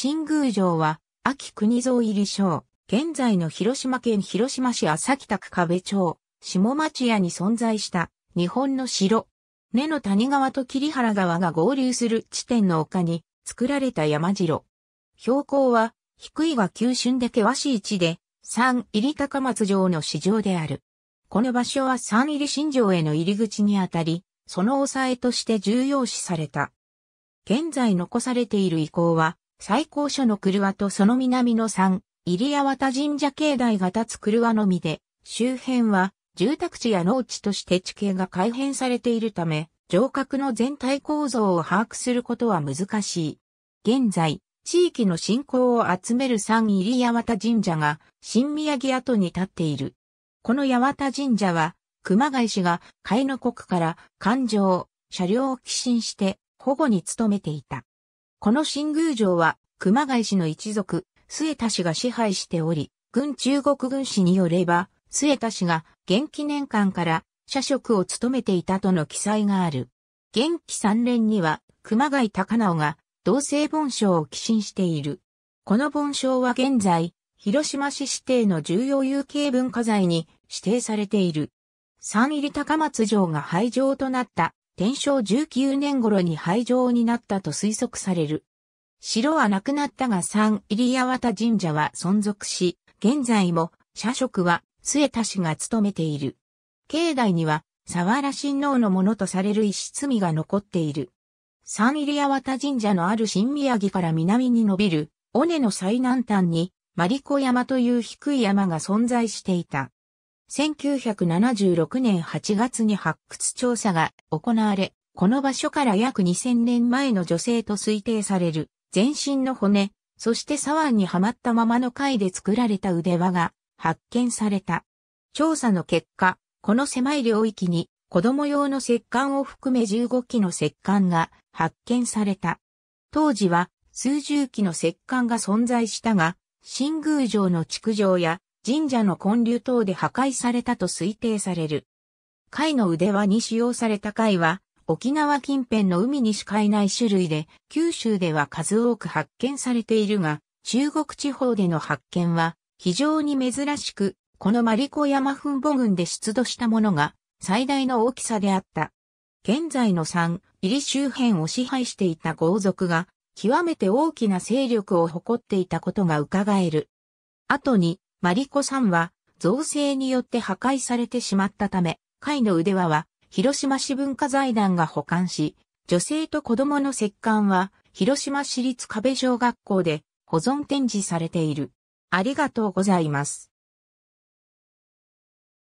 新宮城は、秋国蔵入り省、現在の広島県広島市浅北区壁町、下町屋に存在した日本の城。根の谷川と桐原川が合流する地点の丘に作られた山城。標高は低いが急峻で険しい地で、三入高松城の市場である。この場所は三入新城への入り口にあたり、その抑えとして重要視された。現在残されている遺構は、最高所の車とその南の山、入谷渡神社境内が立つ車のみで、周辺は住宅地や農地として地形が改変されているため、城郭の全体構造を把握することは難しい。現在、地域の信仰を集める山入谷渡神社が新宮城跡に立っている。この八幡神社は、熊谷氏が甲の国から環状、車両を寄進して保護に努めていた。この新宮城は、熊谷氏の一族、末田氏が支配しており、軍中国軍史によれば、末田氏が元記年間から社職を務めていたとの記載がある。元記三連には、熊谷高直が同性盆章を寄進している。この盆章は現在、広島市指定の重要有形文化財に指定されている。三入高松城が廃城となった天正19年頃に廃城になったと推測される。城はなくなったが三入八幡神社は存続し、現在も社職は末田氏が務めている。境内には沢原親王のものとされる一室みが残っている。三入八幡神社のある新宮城から南に伸びる、尾根の最南端に、マリコ山という低い山が存在していた。1976年8月に発掘調査が行われ、この場所から約2000年前の女性と推定される全身の骨、そして左腕にはまったままの貝で作られた腕輪が発見された。調査の結果、この狭い領域に子供用の石棺を含め15基の石棺が発見された。当時は数十基の石棺が存在したが、新宮城の築城や神社の建立等で破壊されたと推定される。貝の腕輪に使用された貝は、沖縄近辺の海にしかいない種類で、九州では数多く発見されているが、中国地方での発見は非常に珍しく、このマリコ山墳母群で出土したものが最大の大きさであった。現在の山、入周辺を支配していた豪族が、極めて大きな勢力を誇っていたことが伺える。後に、マリコさんは造成によって破壊されてしまったため、貝の腕輪は広島市文化財団が保管し、女性と子供の石棺は広島市立壁小学校で保存展示されている。ありがとうございます。